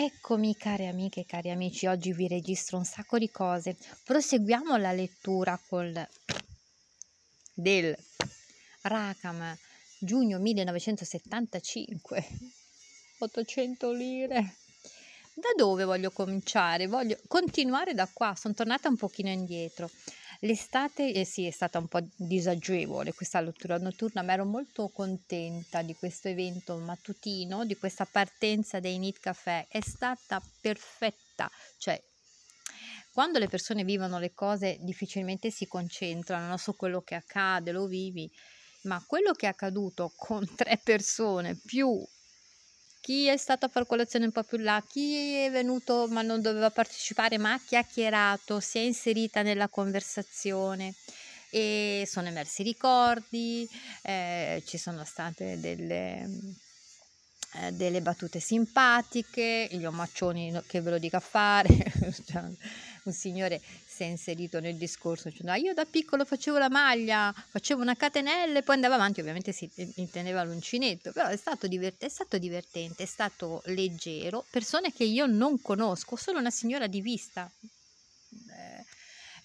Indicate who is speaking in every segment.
Speaker 1: Eccomi cari amiche e cari amici, oggi vi registro un sacco di cose. Proseguiamo la lettura col del Rakam giugno 1975. 800 lire. Da dove voglio cominciare? Voglio continuare da qua, sono tornata un pochino indietro. L'estate eh sì, è stata un po' disagevole questa lettura notturna, ma ero molto contenta di questo evento mattutino, di questa partenza dei Knit Café. È stata perfetta, cioè quando le persone vivono le cose difficilmente si concentrano su quello che accade, lo vivi, ma quello che è accaduto con tre persone più chi è stato a far colazione un po' più là, chi è venuto ma non doveva partecipare ma ha chiacchierato, si è inserita nella conversazione e sono emersi i ricordi, eh, ci sono state delle, eh, delle, batute simpatiche, gli omaccioni che ve lo dica a fare, cioè, un signore si è inserito nel discorso, cioè, io da piccolo facevo la maglia, facevo una catenella e poi andavo avanti, ovviamente si intendeva l'uncinetto, però è stato, divert- è stato divertente, è stato leggero, persone che io non conosco, solo una signora di vista. Eh,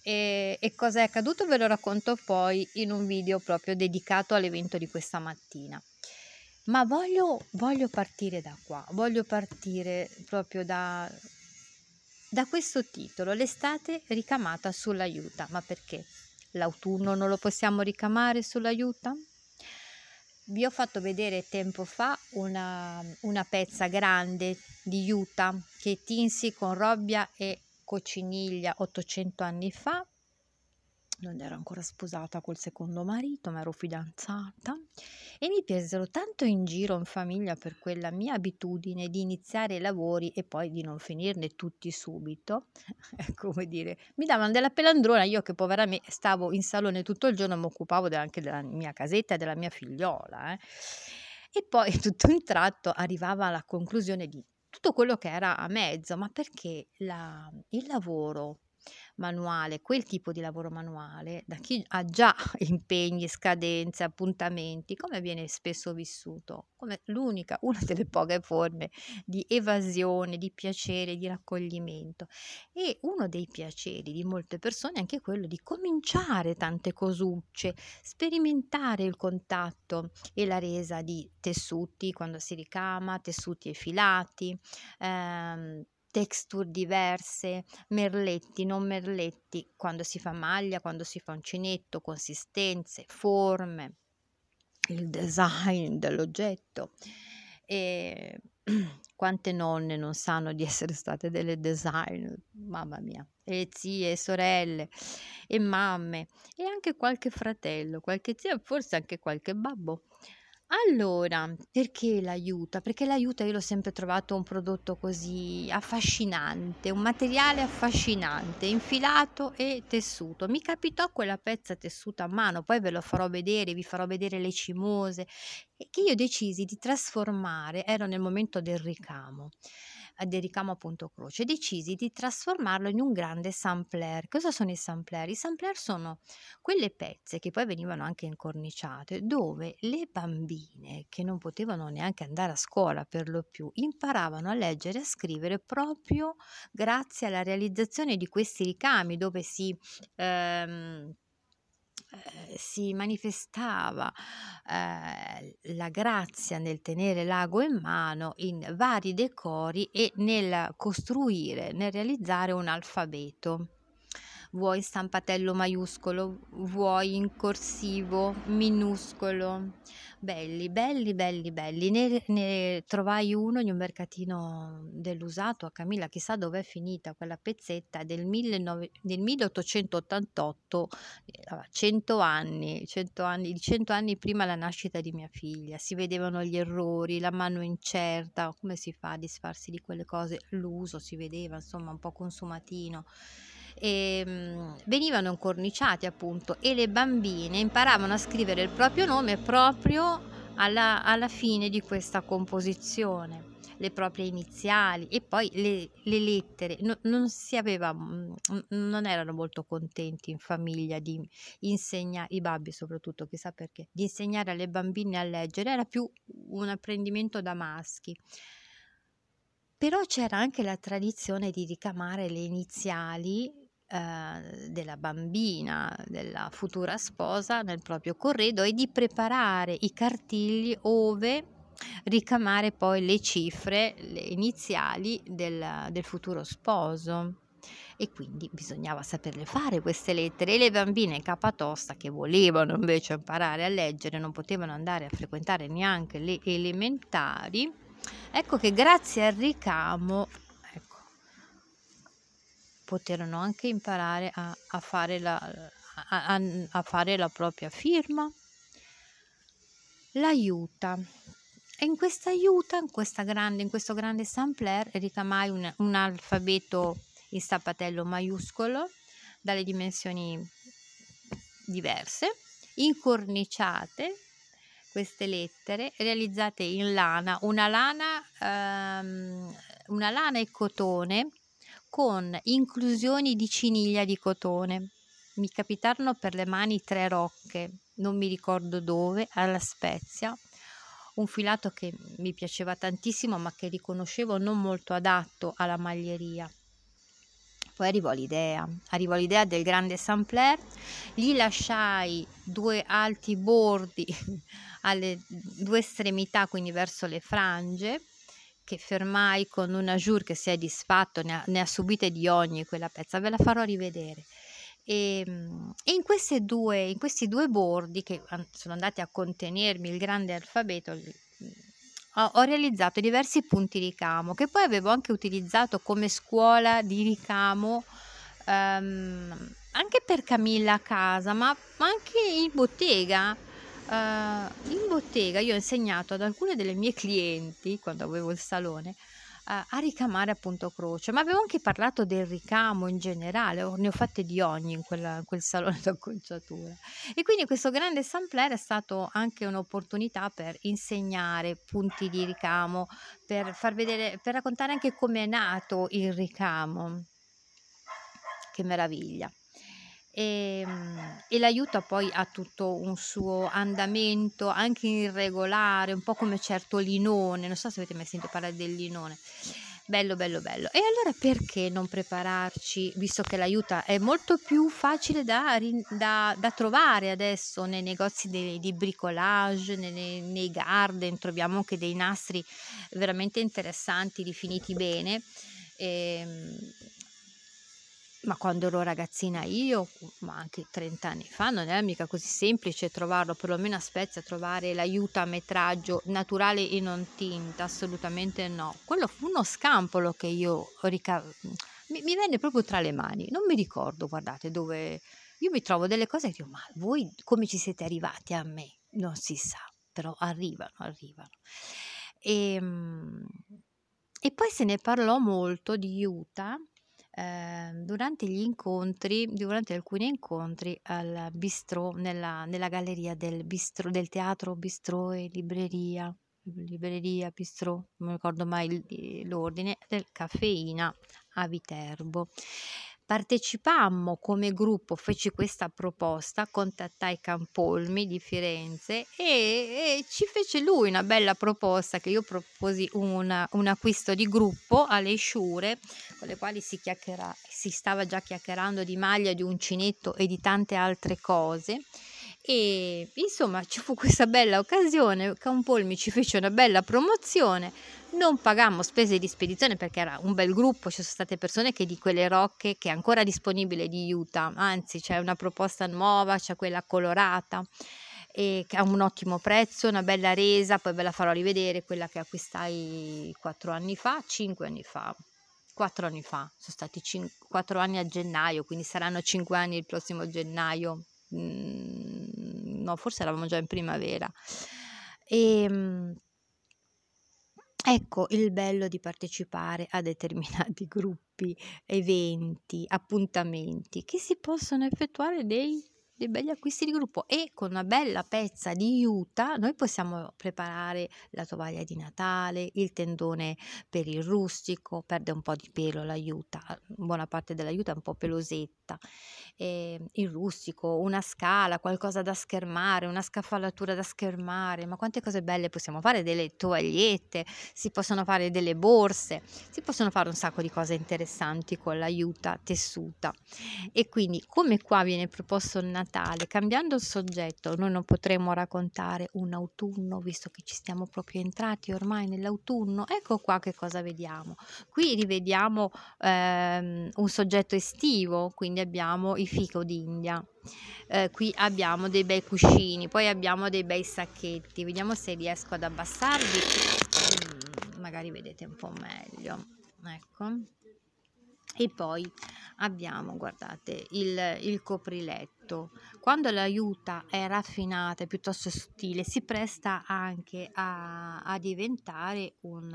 Speaker 1: e, e cosa è accaduto ve lo racconto poi in un video proprio dedicato all'evento di questa mattina. Ma voglio, voglio partire da qua, voglio partire proprio da, da questo titolo l'estate ricamata sull'aiuta, ma perché? L'autunno non lo possiamo ricamare sull'aiuta? Vi ho fatto vedere tempo fa una, una pezza grande di Utah che tinsi con robbia e cociniglia 800 anni fa non ero ancora sposata col secondo marito, ma ero fidanzata e mi presero tanto in giro in famiglia per quella mia abitudine di iniziare i lavori e poi di non finirne tutti subito. Come dire, mi davano della pelandrona, io che povera me stavo in salone tutto il giorno, mi occupavo anche della mia casetta e della mia figliola. Eh. E poi tutto un tratto arrivava alla conclusione di tutto quello che era a mezzo, ma perché la, il lavoro manuale, quel tipo di lavoro manuale, da chi ha già impegni, scadenze, appuntamenti, come viene spesso vissuto, come l'unica, una delle poche forme di evasione, di piacere, di raccoglimento. E uno dei piaceri di molte persone è anche quello di cominciare tante cosucce, sperimentare il contatto e la resa di tessuti quando si ricama, tessuti e filati. Ehm, texture diverse, merletti, non merletti, quando si fa maglia, quando si fa uncinetto, consistenze, forme, il design dell'oggetto. E quante nonne non sanno di essere state delle design, mamma mia, e zie, sorelle, e mamme, e anche qualche fratello, qualche zia, forse anche qualche babbo. Allora, perché l'aiuta? Perché l'aiuta io l'ho sempre trovato un prodotto così affascinante, un materiale affascinante, infilato e tessuto. Mi capitò quella pezza tessuta a mano, poi ve lo farò vedere, vi farò vedere le cimose, che io decisi di trasformare, ero nel momento del ricamo eh, di ricamo appunto croce, decisi di trasformarlo in un grande sampler. Cosa sono i sampler? I sampler sono quelle pezze che poi venivano anche incorniciate dove le bambine che non potevano neanche andare a scuola per lo più imparavano a leggere e a scrivere proprio grazie alla realizzazione di questi ricami dove si... Ehm, eh, si manifestava eh, la grazia nel tenere l'ago in mano in vari decori e nel costruire, nel realizzare un alfabeto. Vuoi stampatello maiuscolo, vuoi in corsivo minuscolo, Belli, belli, belli, belli. Ne, ne trovai uno in un mercatino dell'usato a Camilla, chissà dove è finita quella pezzetta del, 19, del 1888, 100 eh, anni, 100 anni, 100 anni prima la nascita di mia figlia. Si vedevano gli errori, la mano incerta, come si fa a disfarsi di quelle cose, l'uso si vedeva, insomma, un po' consumatino e, ehm, venivano incorniciati appunto e le bambine imparavano a scrivere il proprio nome proprio alla, alla fine di questa composizione le proprie iniziali e poi le, le lettere. No, non si aveva, mm, mm, non erano molto contenti in famiglia di insegnare, i babbi soprattutto, chissà perché, di insegnare alle bambine a leggere, era più un apprendimento da maschi. Però c'era anche la tradizione di ricamare le iniziali Ehm, della bambina, della futura sposa nel proprio corredo e di preparare i cartigli ove ricamare poi le cifre le iniziali del, del futuro sposo e quindi bisognava saperle fare queste lettere e le bambine capatosta che volevano invece imparare a leggere non potevano andare a frequentare neanche le elementari ecco che grazie al ricamo poterono anche imparare a, a, fare, la, a, a fare la propria firma. L'aiuta. E in questa aiuta, in, questa grande, in questo grande sampler, ricamai un, un alfabeto in stappatello maiuscolo dalle dimensioni diverse, incorniciate queste lettere realizzate in lana, una lana, ehm, una lana e cotone con inclusioni di ciniglia di cotone. Mi capitarono per le mani tre rocche, non mi ricordo dove, alla Spezia, un filato che mi piaceva tantissimo ma che riconoscevo non molto adatto alla maglieria. Poi arrivò l'idea, arrivò l'idea del grande sampler, gli lasciai due alti bordi alle due estremità, quindi verso le frange, che fermai con un Jour che si è disfatto, ne ha, ne ha subite di ogni quella pezza, ve la farò rivedere. Ehm, e, in, due, in, questi due bordi che sono andati a contenermi il grande alfabeto, mm, ho, ho, realizzato diversi punti ricamo che poi avevo anche utilizzato come scuola di ricamo ehm, anche per Camilla a casa, ma, ma anche in bottega Uh, in bottega io ho insegnato ad alcune delle mie clienti, quando avevo il salone, uh, a ricamare appunto croce, ma avevo anche parlato del ricamo in generale, ne ho fatte di ogni in, quella, in quel salone d'acconciatura. E quindi questo grande sampler è stato anche un'opportunità per insegnare punti di ricamo, per, far vedere, per raccontare anche come è nato il ricamo. Che meraviglia! Ehm, e l'aiuta poi ha tutto un suo andamento anche irregolare, un po' come certo linone, non so se avete mai sentito parlare del linone. Bello, bello, bello. E allora perché non prepararci, visto che l'aiuta è molto più facile da, da, da trovare adesso nei negozi di, di bricolage, nei, nei, garden, troviamo anche dei nastri veramente interessanti, rifiniti bene. Ehm, ma quando ero ragazzina io, ma anche 30 anni fa, non era mica così semplice trovarlo, perlomeno a Spezia, trovare l'aiuto a metraggio naturale e non tinta, assolutamente no. Quello fu uno scampolo che io ricavavo, mi, mi venne proprio tra le mani, non mi ricordo, guardate, dove io mi trovo delle cose che dico, ma voi come ci siete arrivati a me? Non si sa, però arrivano, arrivano. E, ehm, e poi se ne parlò molto di Utah Ehm, durante gli incontri, durante alcuni incontri al bistrò, nella, nella galleria del, bistrò, del teatro bistrò e libreria, libreria bistrò, non ricordo mai l'ordine, del Caffeina a Viterbo. Partecipammo come gruppo, feci questa proposta, contattai Campolmi di Firenze e, e ci fece lui una bella proposta che io proposi una, un acquisto di gruppo alle sciure con le quali si, chiacchiera, si stava già chiacchierando di maglia, di uncinetto e di tante altre cose. E insomma ci fu questa bella occasione, Campolmi ci fece una bella promozione, non pagammo spese di spedizione perché era un bel gruppo, ci sono state persone che di quelle rocche che è ancora disponibile di Utah, anzi c'è una proposta nuova, c'è quella colorata e che ha un ottimo prezzo, una bella resa, poi ve la farò rivedere, quella che acquistai 4 anni fa, 5 anni fa, Quattro anni fa, sono stati 5, 4 anni a gennaio, quindi saranno cinque anni il prossimo gennaio, mm, no forse eravamo già in primavera. E, ehm, Ecco il bello di partecipare a determinati gruppi, eventi, appuntamenti, che si possono effettuare dei, dei begli acquisti di gruppo e con una bella pezza di juta noi possiamo preparare la tovaglia di Natale, il tendone per il rustico, perde un po' di pelo la juta, buona parte della juta è un po' pelosetta piatta, eh, il rustico, una scala, qualcosa da schermare, una scaffalatura da schermare, ma quante cose belle possiamo fare, delle tovagliette, si possono fare delle borse, si possono fare un sacco di cose interessanti con l'aiuta tessuta. E quindi come qua viene proposto il Natale, cambiando il soggetto, noi non potremo raccontare un autunno, visto che ci stiamo proprio entrati ormai nell'autunno, ecco qua che cosa vediamo. Qui rivediamo ehm, un soggetto estivo, quindi quindi abbiamo i fico d'India. Eh, qui abbiamo dei bei cuscini, poi abbiamo dei bei sacchetti. Vediamo se riesco ad abbassarvi. mm, magari vedete un po' meglio. Ecco. E poi abbiamo, guardate, il, il copriletto. Quando la juta è raffinata e piuttosto sottile, si presta anche a, a diventare un,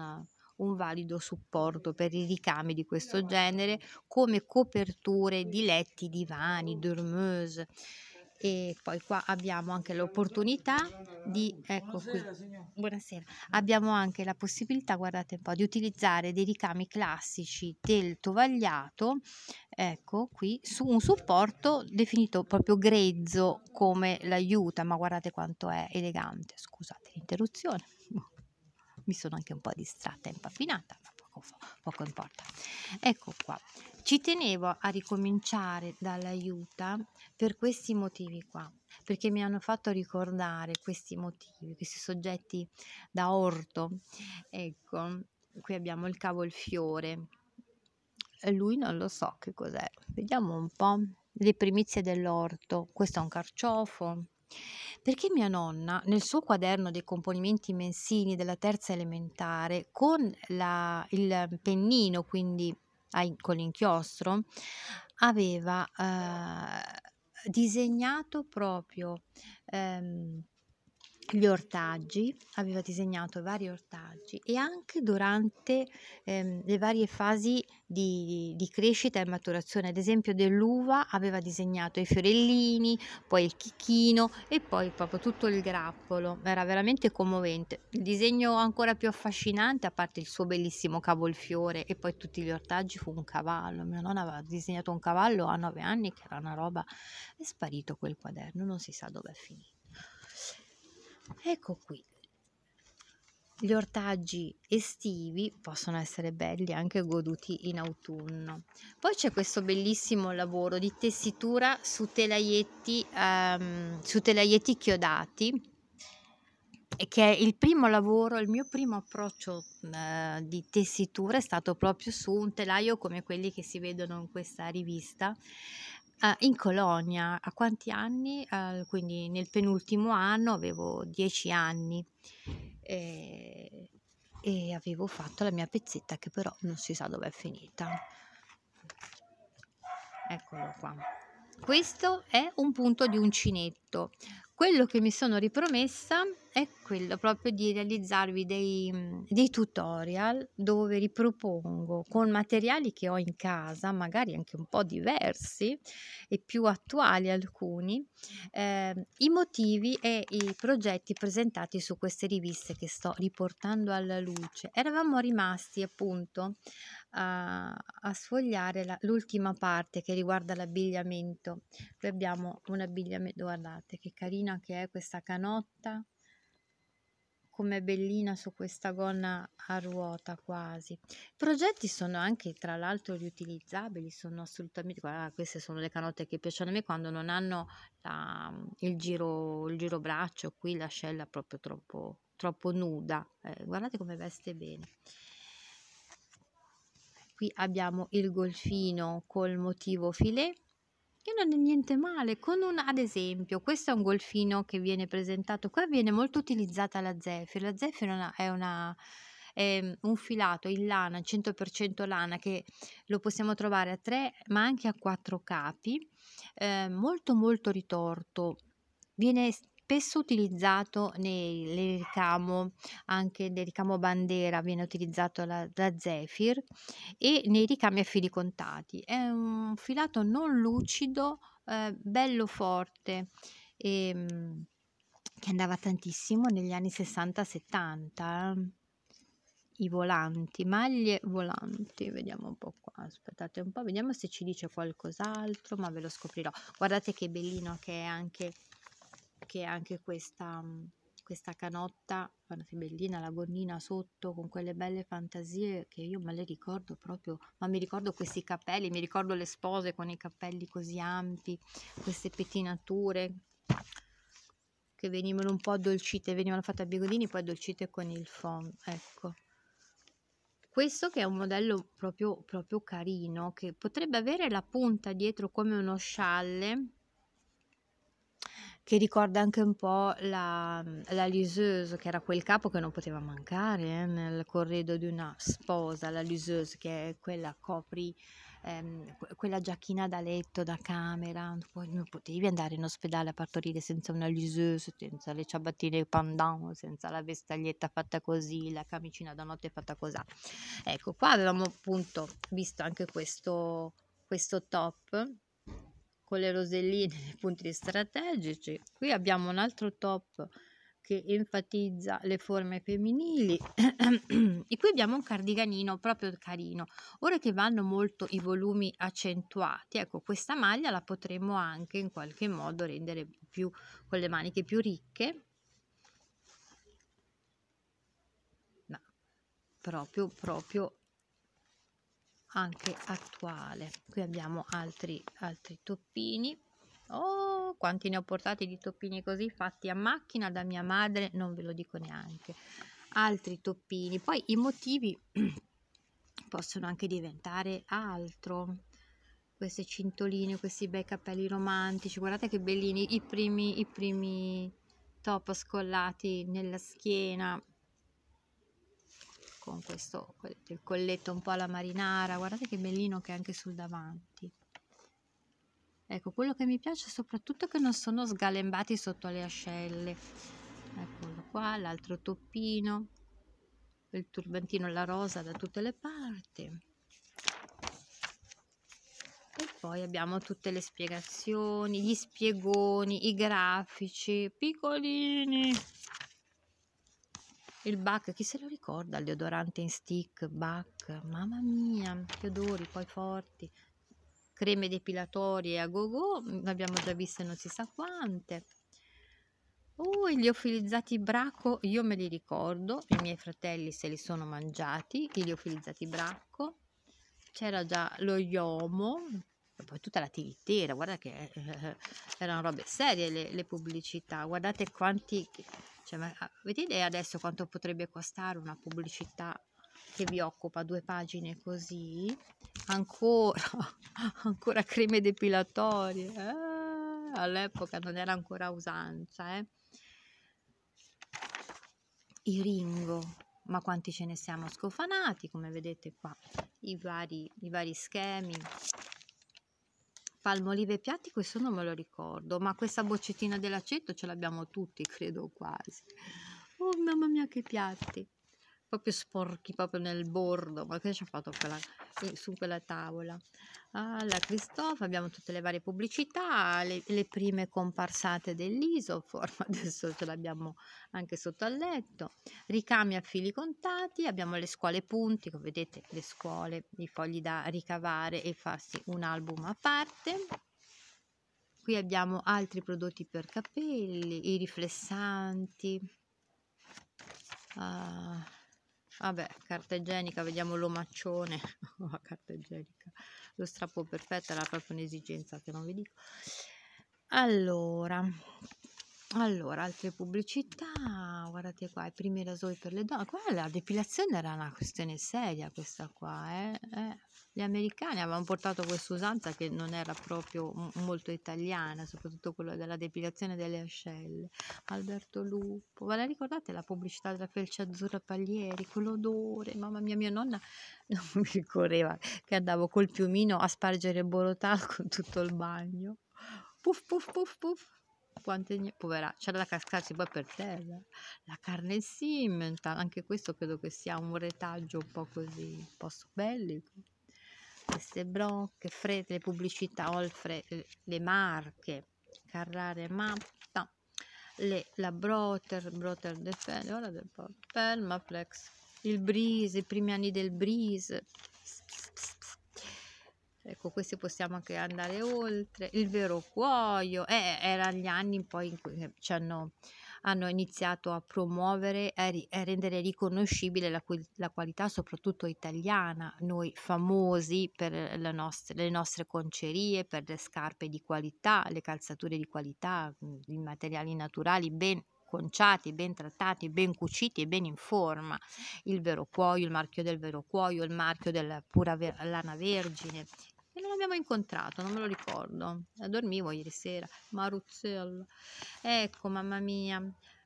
Speaker 1: un valido supporto per i ricami di questo genere come coperture di letti, divani, dormeuse e poi qua abbiamo anche l'opportunità di ecco buonasera, qui buonasera abbiamo anche la possibilità guardate un po' di utilizzare dei ricami classici del tovagliato ecco qui su un supporto definito proprio grezzo come l'aiuta ma guardate quanto è elegante scusate l'interruzione mi sono anche un po' distratta e impapinata, ma poco, poco importa. Ecco qua, ci tenevo a ricominciare dall'aiuta per questi motivi qua, perché mi hanno fatto ricordare questi motivi, questi soggetti da orto. Ecco, qui abbiamo il cavo il fiore. Lui non lo so che cos'è. Vediamo un po' le primizie dell'orto. Questo è un carciofo, perché mia nonna, nel suo quaderno dei componimenti mensili della terza elementare, con la, il pennino, quindi ai, con l'inchiostro, aveva eh, disegnato proprio ehm, gli ortaggi, aveva disegnato vari ortaggi e anche durante ehm, le varie fasi di, di, crescita e maturazione, ad esempio dell'uva aveva disegnato i fiorellini, poi il chicchino e poi proprio tutto il grappolo, era veramente commovente. Il disegno ancora più affascinante, a parte il suo bellissimo cavolfiore e poi tutti gli ortaggi, fu un cavallo. Mia nonna aveva disegnato un cavallo a nove anni che era una roba, è sparito quel quaderno, non si sa dove è finito. Ecco qui. Gli ortaggi estivi possono essere belli anche goduti in autunno. Poi c'è questo bellissimo lavoro di tessitura su telaietti, ehm, su telaietti chiodati che è il primo lavoro, il mio primo approccio eh, di tessitura è stato proprio su un telaio come quelli che si vedono in questa rivista, Ah, in colonia, a quanti anni? Al quindi nel penultimo anno avevo dieci anni, ehm, e avevo fatto la mia pezzetta che però non si sa dove è finita. Eccolo qua. Questo è un punto di uncinetto. Quello che mi sono ripromessa è quello proprio di realizzarvi dei, dei, tutorial dove ripropongo con materiali che ho in casa, magari anche un po' diversi e più attuali alcuni, eh, i motivi e i progetti presentati su queste riviste che sto riportando alla luce. Eravamo rimasti appunto a, a sfogliare la, l'ultima parte che riguarda l'abbigliamento. Qui abbiamo un abbigliamento, guardate che carina che è questa canotta com'è bellina su questa gonna a ruota quasi. I progetti sono anche tra l'altro riutilizzabili, sono assolutamente, guarda, queste sono le canotte che piacciono a me quando non hanno la, il, giro, il giro braccio, qui l'ascella proprio troppo, troppo nuda, eh, guardate come veste bene. Qui abbiamo il golfino col motivo filet che non è niente male, con un, ad esempio, questo è un golfino che viene presentato, qua viene molto utilizzata la zefira, la zefira è una, è una è ehm, un filato in lana, 100% lana, che lo possiamo trovare a tre ma anche a quattro capi, eh, molto molto ritorto, viene spesso utilizzato nel ricamo, anche nel ricamo bandiera viene utilizzato la, la Zephyr e nei ricami a fili contati. È un filato non lucido, eh, bello forte. E, ehm, che andava tantissimo negli anni 60-70 eh. i volanti, maglie volanti, vediamo un po' qua, aspettate un po', vediamo se ci dice qualcos'altro, ma ve lo scoprirò. Guardate che bellino che è anche che è anche questa, mm, questa canotta, bellina, la gonnina sotto con quelle belle fantasie che io me le ricordo proprio, ma mi ricordo questi capelli, mi ricordo le spose con i capelli così ampi, queste pettinature che venivano un po' addolcite, venivano fatte a bigodini, poi addolcite con il foam, ecco. Questo che è un modello proprio, proprio carino, che potrebbe avere la punta dietro come uno scialle, che ricorda anche un po' la, mhmm, la Liseuse, che era quel capo che non poteva mancare eh, nel corredo di una sposa, la Liseuse, che è quella copri ehm, quella giacchina da letto, da camera, non potevi andare in ospedale a partorire senza una liseuse, senza le ciabattine pandan, senza la vestaglietta fatta così, la camicina da notte fatta così. Ecco, qua avevamo appunto visto anche questo, questo top con le roselline nei punti strategici. Qui abbiamo un altro top che enfatizza le forme femminili e qui abbiamo un cardiganino proprio carino. Ora che vanno molto i volumi accentuati, ecco questa maglia la potremmo anche in qualche modo rendere più con le maniche più ricche proprio proprio anche attuale qui abbiamo altri altri toppini oh quanti ne ho portati di toppini così fatti a macchina da mia madre non ve lo dico neanche altri toppini poi i motivi possono anche diventare altro queste cintoline questi bei capelli romantici guardate che bellini i primi i primi top scollati nella schiena con questo il colletto un po' alla marinara, guardate che bellino che è anche sul davanti. Ecco, quello che mi piace è soprattutto che non sono sgalembati sotto le ascelle. Eccolo qua, l'altro toppino, il turbantino la rosa da tutte le parti. E poi abbiamo tutte le spiegazioni, gli spiegoni, i grafici, piccolini il Bach, chi se lo ricorda il deodorante in stick, Bach, mamma mia, che odori poi forti, creme depilatorie a go go, mm, ne abbiamo già viste non si sa quante. Oh, gli liofilizzati bracco, io me li ricordo, i miei fratelli se li sono mangiati, i liofilizzati bracco, c'era già lo yomo, e poi tutta la tiritera, guarda che eh, eh, eh, erano robe serie le, le pubblicità, guardate quanti, cioè, ma, ah, avete idea adesso quanto potrebbe costare una pubblicità che vi occupa due pagine così, ancora, ancora creme depilatorie, eh? all'epoca non era ancora usanza, eh? i ringo, ma quanti ce ne siamo scofanati, come vedete qua, i vari, i vari schemi, Palmolive piatti, questo non me lo ricordo, ma questa boccettina dell'aceto ce l'abbiamo tutti, credo quasi. Oh mamma mia che piatti! proprio sporchi proprio nel bordo ma che ci ha fatto quella, su quella tavola alla Cristofa abbiamo tutte le varie pubblicità le, le prime comparsate dell'isoform adesso ce l'abbiamo anche sotto al letto ricami a fili contati abbiamo le scuole punti come vedete le scuole i fogli da ricavare e farsi un album a parte qui abbiamo altri prodotti per capelli i riflessanti uh, Vabbè, carta igienica, vediamo l'omaccione. la carta igienica. Lo strappo perfetto era proprio un'esigenza che non vi dico. Allora, allora, altre pubblicità, guardate qua, i primi rasoi per le donne. Qua la depilazione era una questione seria questa qua, eh? Eh, Gli americani avevano portato questa usanza che non era proprio molto italiana, soprattutto quella della depilazione delle ascelle. Alberto Lupo, ve la ricordate la pubblicità della felce azzurra Paglieri, quell'odore? Mamma mia, mia nonna non mi ricorreva che andavo col piumino a spargere borotà con tutto il bagno. Puff, puff, puff, puff quante povera c'era da cascarsi poi per terra la carne Simmental anche questo credo che sia un retaggio un po' così un po' bellico queste brocche fredde le pubblicità oltre eh, le marche carrare mappa le, la Broter Broter Defender guardate del po' Permaplex il Breeze i primi anni del Breeze ecco questi possiamo anche andare oltre il vero cuoio eh, erano gli anni poi in cui eh, ci hanno, hanno iniziato a promuovere e a rendere riconoscibile la, la, qualità soprattutto italiana noi famosi per nostra, le nostre concerie per le scarpe di qualità le calzature di qualità mm, i materiali naturali ben conciati, ben trattati, ben cuciti e ben in forma. Il vero cuoio, il marchio del vero cuoio, il marchio della pura ver- lana vergine, abbiamo incontrato, non me lo ricordo. Eh, dormivo ieri sera, Maruzzello. Ecco, mamma mia,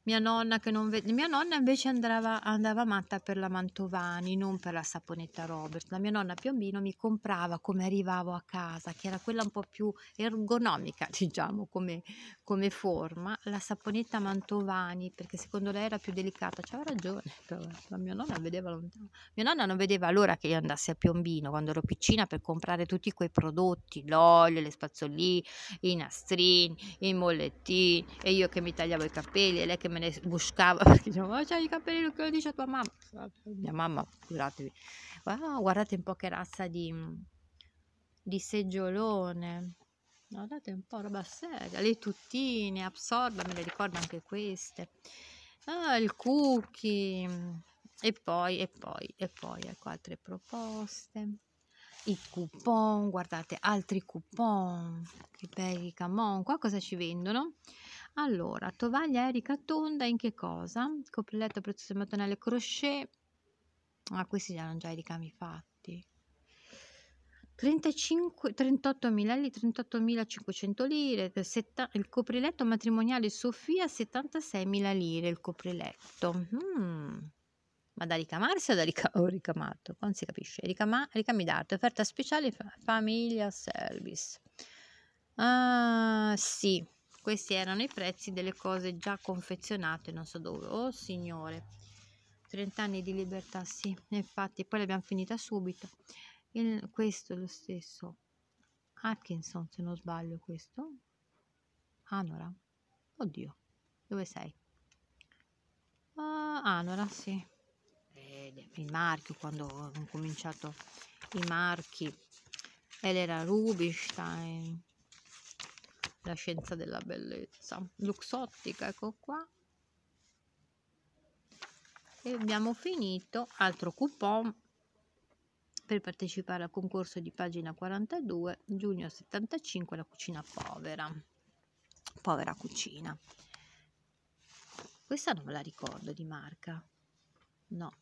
Speaker 1: mia nonna che non vede mia nonna invece andava, andava matta per la Mantovani non per la saponetta Robert la mia nonna Piombino mi comprava come arrivavo a casa che era quella un po' più ergonomica diciamo come, come forma la saponetta Mantovani perché secondo lei era più delicata c'aveva ragione però la mia nonna vedeva lontano mia nonna non vedeva l'ora che io andassi a Piombino quando ero piccina per comprare tutti quei prodotti l'olio le spazzoline i nastrini i mollettini e io che mi tagliavo i capelli e lei che me ne buscava perché dicevo, oh, c'hai i capelli che lo dice tua mamma mia mamma scusatevi. wow, guardate un po' che razza di, di seggiolone guardate un po' roba seria le tuttine absorba me le ricordo anche queste ah, il cookie e poi e poi e poi ecco altre proposte i coupon, guardate, altri coupon, che belli camon, qua cosa ci vendono? Allora, tovaglia Erika Tonda in che cosa? Copriletto prezzo sommato nelle crochet, ah questi erano già i ricami fatti, 35, 38.000 lire, 38.500 lire, setta, il copriletto matrimoniale Sofia 76.000 lire il copriletto. Mm ma da ricamarsi o da rica- o ricamato? Non si capisce. Ricama- ricami d'arte, offerta speciale fa- famiglia service. Ah, sì, questi erano i prezzi delle cose già confezionate, non so dove. Oh signore, 30 anni di libertà, sì, infatti, poi l'abbiamo finita subito. Il, questo è lo stesso. Atkinson, se non sbaglio, questo. Anora. Oddio, dove sei? Uh, Anora, sì il marchio quando hanno cominciato i marchi era Rubinstein la scienza della bellezza luxottica ecco qua e abbiamo finito altro coupon per partecipare al concorso di pagina 42 giugno 75 la cucina povera povera cucina questa non me la ricordo di marca no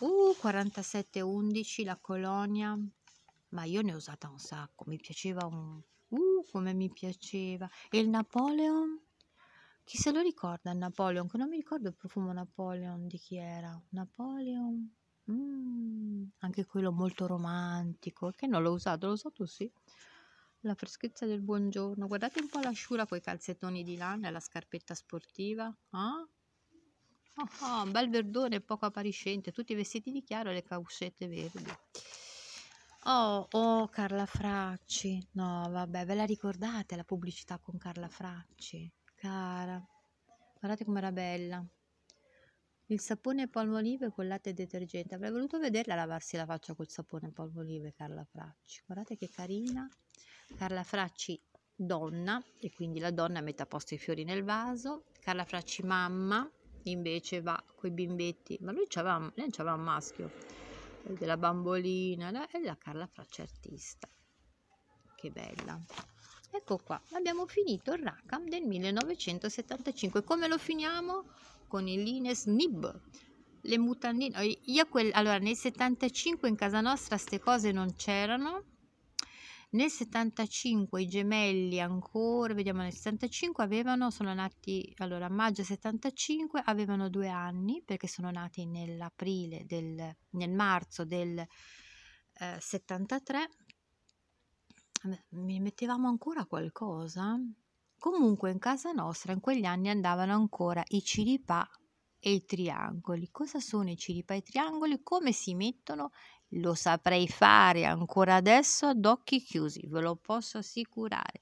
Speaker 1: Uh, 47,11 la colonia. Ma io ne ho usata un sacco, mi piaceva un... Uh, come mi piaceva. E il Napoleon? Chi se lo ricorda il Napoleon? Che non mi ricordo il profumo Napoleon di chi era. Napoleon? Mm, anche quello molto romantico. Che non l'ho usato, l'ho usato sì la freschezza del buongiorno. Guardate un po' l'asciura con i calzettoni di lana e la scarpetta sportiva. Ah, Oh, un bel verdone poco appariscente, tutti i vestiti di chiaro e le causette verdi. Oh, oh, Carla Fracci. No, vabbè, ve la ricordate la pubblicità con Carla Fracci? Cara, guardate com'era bella. Il sapone palmolive con latte e detergente. Avrei voluto vederla lavarsi la faccia col sapone palmolive, Carla Fracci. Guardate che carina. Carla Fracci donna, e quindi la donna mette a posto i fiori nel vaso. Carla Fracci mamma, invece va con i bimbetti, ma lui c'aveva, lei c'aveva un maschio, eh, della bambolina, la, e la Carla Fracciartista, Che bella. Ecco qua, abbiamo finito il Rackham del 1975. Come lo finiamo? Con il Lines Nib. Le mutandine. Io quel, allora, nel 75 in casa nostra queste cose non c'erano nel 75 i gemelli ancora, vediamo nel 75 avevano, sono nati, allora a maggio 75 avevano due anni perché sono nati nell'aprile del, nel marzo del eh, 73. Mi mettevamo ancora qualcosa? Comunque in casa nostra in quegli anni andavano ancora i ciripà e i triangoli. Cosa sono i ciripà e i triangoli? Come si mettono lo saprei fare ancora adesso ad occhi chiusi, ve lo posso assicurare.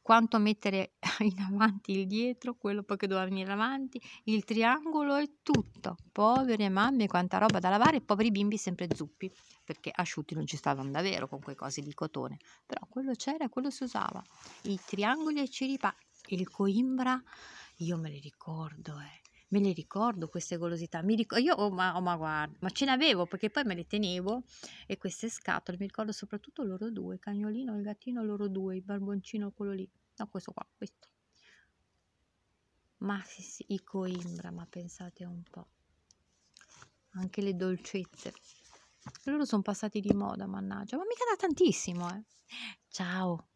Speaker 1: Quanto mettere in avanti il dietro, quello poi che doveva venire avanti, il triangolo e tutto. Povere mamme, quanta roba da lavare, poveri bimbi sempre zuppi, perché asciutti non ci stavano davvero con quei cosi di cotone. Però quello c'era, quello si usava. I triangoli e ciripà, il coimbra, io me li ricordo, eh me le ricordo queste golosità, mi ric- io oh ma, oh ma guarda, ma ce ne avevo perché poi me le tenevo e queste scatole, mi ricordo soprattutto loro due, il cagnolino il gattino loro due, il barboncino quello lì, no questo qua, questo. Ma sì, sì, i coimbra, ma pensate un po', anche le dolcezze. Loro sono passati di moda, mannaggia, ma mica da tantissimo, eh. Ciao!